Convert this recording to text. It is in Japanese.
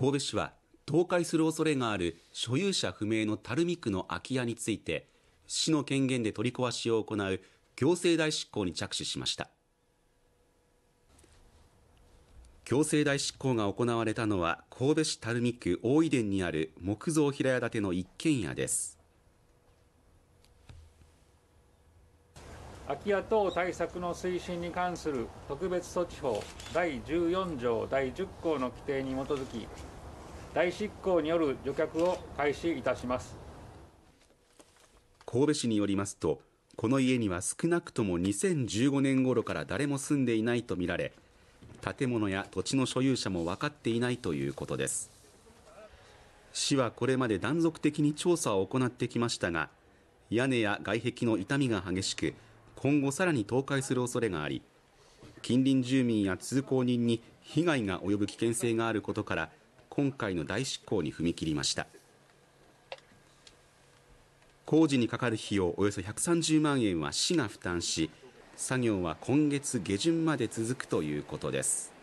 神戸市は倒壊する恐れがある所有者不明の垂水区の空き家について市の権限で取り壊しを行う行政代執行に着手しました行政代執行が行われたのは神戸市垂水区大井田にある木造平屋建ての一軒家です空き家等対策の推進に関する特別措置法第14条第10項の規定に基づき代執行による除却を開始いたします神戸市によりますとこの家には少なくとも2015年頃から誰も住んでいないとみられ建物や土地の所有者も分かっていないということです市はこれまで断続的に調査を行ってきましたが屋根や外壁の傷みが激しく今後さらに倒壊する恐れがあり近隣住民や通行人に被害が及ぶ危険性があることから今回の大執行に踏み切りました工事にかかる費用およそ130万円は市が負担し作業は今月下旬まで続くということです